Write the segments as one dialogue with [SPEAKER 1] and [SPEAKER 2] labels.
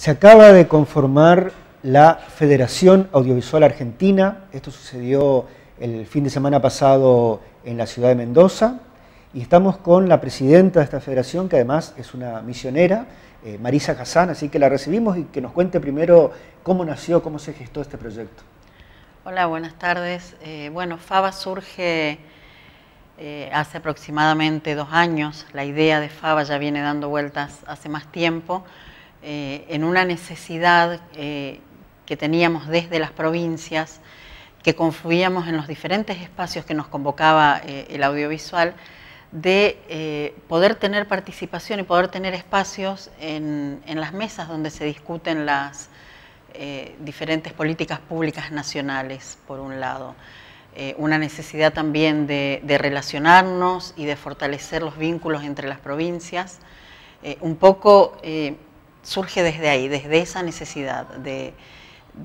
[SPEAKER 1] Se acaba de conformar la Federación Audiovisual Argentina. Esto sucedió el fin de semana pasado en la ciudad de Mendoza. Y estamos con la presidenta de esta federación, que además es una misionera, eh, Marisa Hassan, así que la recibimos y que nos cuente primero cómo nació, cómo se gestó este proyecto.
[SPEAKER 2] Hola, buenas tardes. Eh, bueno, FABA surge eh, hace aproximadamente dos años. La idea de FABA ya viene dando vueltas hace más tiempo. Eh, en una necesidad eh, que teníamos desde las provincias, que confluíamos en los diferentes espacios que nos convocaba eh, el audiovisual, de poder tener participación y poder tener espacios en, las mesas donde se discuten las diferentes políticas públicas nacionales, por un lado. una necesidad también de, relacionarnos y de fortalecer los vínculos entre las provincias. un poco surge desde ahí, desde esa necesidad de,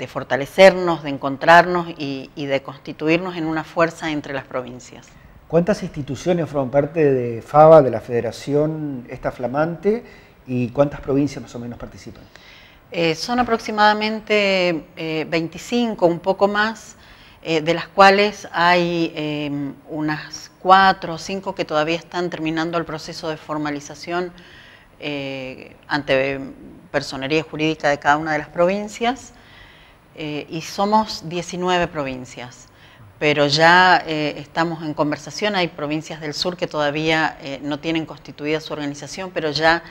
[SPEAKER 2] fortalecernos, de encontrarnos y, de constituirnos en una fuerza entre las provincias.
[SPEAKER 1] ¿Cuántas instituciones forman parte de FABA, de la Federación Esta Flamante, y cuántas provincias más o menos participan?
[SPEAKER 2] Eh, son aproximadamente 25, eh, un poco más, eh, de las cuales hay em, unas 4 o 5 que todavía están terminando el proceso de formalización eh, ante personería jurídica de cada una de las provincias eh, y somos 19 provincias, pero ya eh, estamos en conversación, hay provincias del sur que todavía no tienen constituida su organización, pero ya,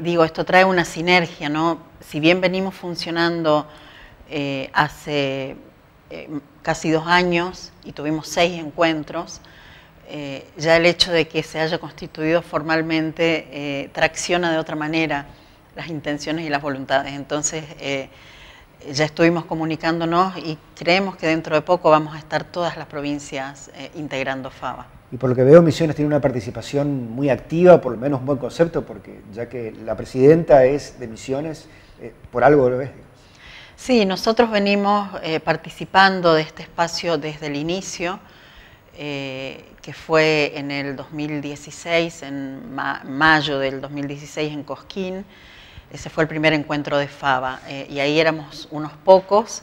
[SPEAKER 2] digo, esto trae una sinergia, ¿no? Si bien venimos funcionando hace casi dos años y tuvimos seis encuentros, eh, ya el hecho de que se haya constituido formalmente eh, tracciona de otra manera las intenciones y las voluntades. Entonces, eh, ya estuvimos comunicándonos y creemos que dentro de poco vamos a estar todas las provincias integrando FABA.
[SPEAKER 1] Y por lo que veo, Misiones tiene una participación muy activa, por lo menos un buen concepto, porque ya que la presidenta es de Misiones, por algo lo ves.
[SPEAKER 2] Sí, nosotros venimos participando de este espacio desde el inicio. Eh, que fue en el 2016, en mayo del 2016 en Cosquín. Ese fue el primer encuentro de FABA eh, y ahí éramos unos pocos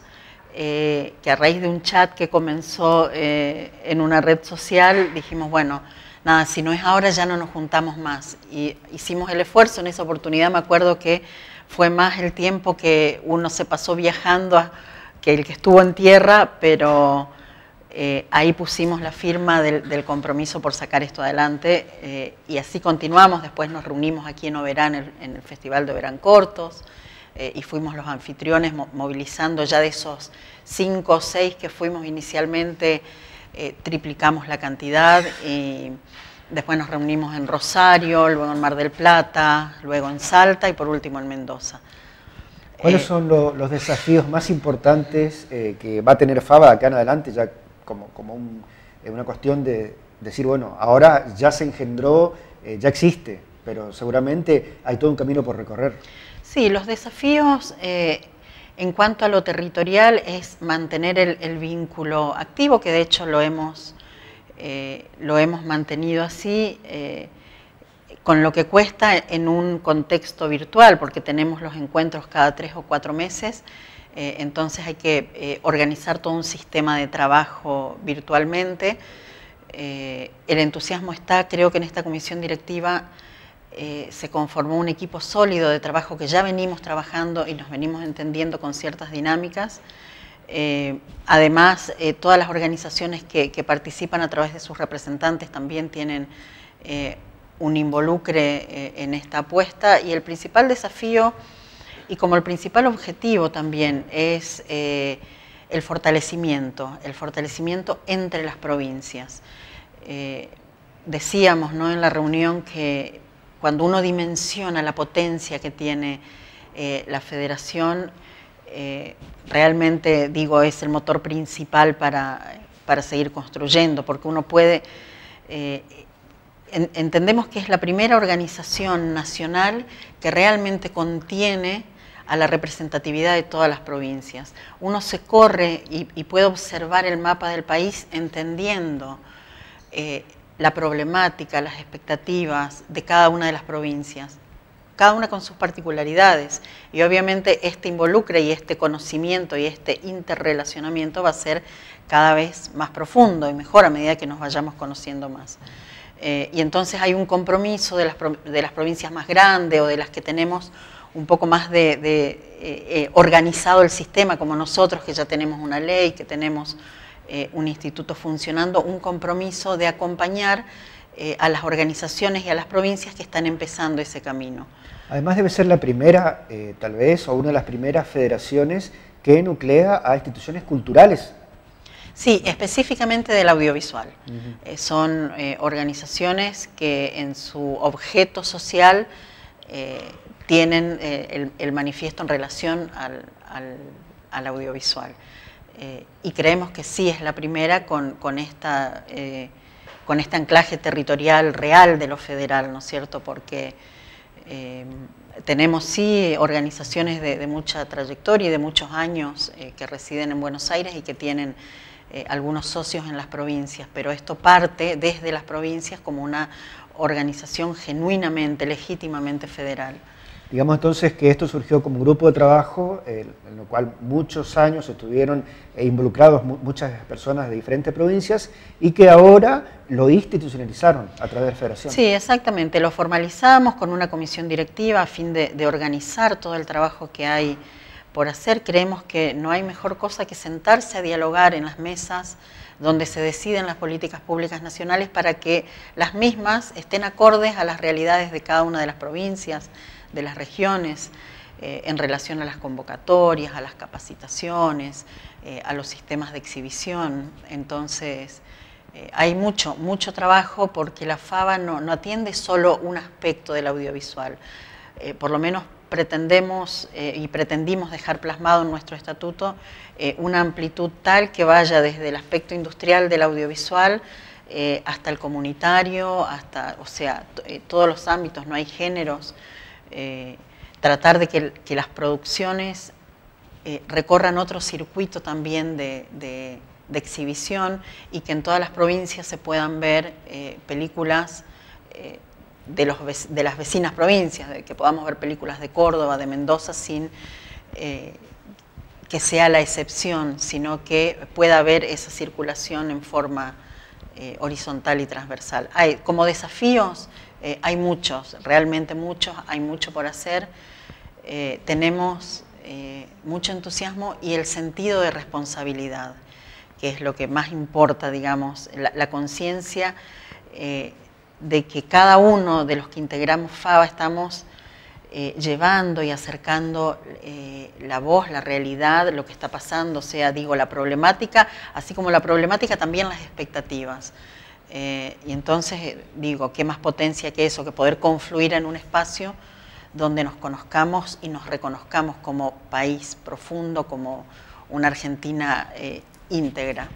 [SPEAKER 2] eh, que a raíz de un chat que comenzó en una red social dijimos, bueno, nada, si no es ahora ya no nos juntamos más. Y hicimos el esfuerzo en esa oportunidad, me acuerdo que fue más el tiempo que uno se pasó viajando que el que estuvo en tierra, pero eh, ahí pusimos la firma del, compromiso por sacar esto adelante eh, y así continuamos. Después nos reunimos aquí en Oberán, en, el Festival de Oberán Cortos, eh, y fuimos los anfitriones movilizando ya de esos cinco o seis que fuimos inicialmente, triplicamos la cantidad y después nos reunimos en Rosario, luego en Mar del Plata, luego en Salta y por último en Mendoza.
[SPEAKER 1] ¿Cuáles son los desafíos más importantes que va a tener Faba acá en adelante, ya como, eh, una cuestión de decir, bueno, ahora ya se engendró, eh, ya existe, pero seguramente hay todo un camino por recorrer.
[SPEAKER 2] Sí, los desafíos eh, en cuanto a lo territorial es mantener el, vínculo activo, que de hecho lo hemos, mantenido así, con lo que cuesta en un contexto virtual, porque tenemos los encuentros cada tres o cuatro meses eh, entonces hay que eh, organizar todo un sistema de trabajo virtualmente. Eh, el entusiasmo está, creo que en esta comisión directiva se conformó un equipo sólido de trabajo que ya venimos trabajando y nos venimos entendiendo con ciertas dinámicas. además, todas las organizaciones que, que, participan a través de sus representantes también tienen un involucre en esta apuesta y el principal desafío y como el principal objetivo también es eh, el fortalecimiento, el fortalecimiento entre las provincias. Eh, decíamos en la reunión que cuando uno dimensiona la potencia que tiene eh, la federación, realmente digo es el motor principal para seguir construyendo, porque uno puede entendemos que es la primera organización nacional que realmente contiene a la representatividad de todas las provincias. Uno se corre y, puede observar el mapa del país entendiendo eh, la problemática, las expectativas de cada una de las provincias, cada una con sus particularidades. Y obviamente este involucre y este conocimiento y este interrelacionamiento va a ser cada vez más profundo y mejor a medida que nos vayamos conociendo más. Eh, y entonces hay un compromiso de las, de las provincias más grandes o de las que tenemos un poco más de, eh, eh, organizado el sistema, como nosotros que ya tenemos una ley, que tenemos eh, un instituto funcionando, un compromiso de acompañar a las organizaciones y a las provincias que están empezando ese camino.
[SPEAKER 1] Además debe ser la primera, tal vez, o una de las primeras federaciones que nuclea a instituciones culturales
[SPEAKER 2] Sí, específicamente del audiovisual. son organizaciones que en su objeto social tienen eh, el, manifiesto en relación al, audiovisual. Eh, y creemos que sí es la primera con, esta, eh, con este anclaje territorial real de lo federal, ¿no es cierto? Porque tenemos sí organizaciones de, mucha trayectoria y de muchos años que residen en Buenos Aires y que tienen algunos socios en las provincias, pero esto parte desde las provincias como una organización genuinamente, legítimamente federal.
[SPEAKER 1] Digamos entonces que esto surgió como un grupo de trabajo en lo cual muchos años estuvieron e involucrados muchas personas de diferentes provincias y que ahora lo institucionalizaron a través de la federación. Sí,
[SPEAKER 2] exactamente, lo formalizamos con una comisión directiva a fin de, de organizar todo el trabajo que hay por hacer. Creemos que no hay mejor cosa que sentarse a dialogar en las mesas donde se deciden las políticas públicas nacionales para que las mismas estén acordes a las realidades de cada una de las provincias de las regiones eh, en relación a las convocatorias, a las capacitaciones, eh, a los sistemas de exhibición. Entonces, eh, hay mucho, mucho trabajo porque la FABA no, atiende solo un aspecto del audiovisual. por lo menos pretendemos y pretendimos dejar plasmado en nuestro estatuto una amplitud tal que vaya desde el aspecto industrial del audiovisual hasta el comunitario, hasta, o sea, todos los ámbitos, no hay géneros. Eh, tratar de que, las producciones eh, recorran otro circuito también de, exhibición y que en todas las provincias se puedan ver eh, películas de, los, de, las vecinas provincias, de que podamos ver películas de Córdoba, de Mendoza, sin que sea la excepción, sino que pueda haber esa circulación en forma horizontal y transversal. Hay, como desafíos, eh, hay muchos, realmente muchos, hay mucho por hacer. Eh, tenemos eh, mucho entusiasmo y el sentido de responsabilidad, que es lo que más importa, digamos, la, conciencia de que cada uno de los que integramos FABA estamos llevando y acercando la voz, la realidad, lo que está pasando, sea, digo, la problemática, así como la problemática, también las expectativas. Eh, y entonces eh, digo, ¿qué más potencia que eso? Que poder confluir en un espacio donde nos conozcamos y nos reconozcamos como país profundo, como una Argentina eh, íntegra.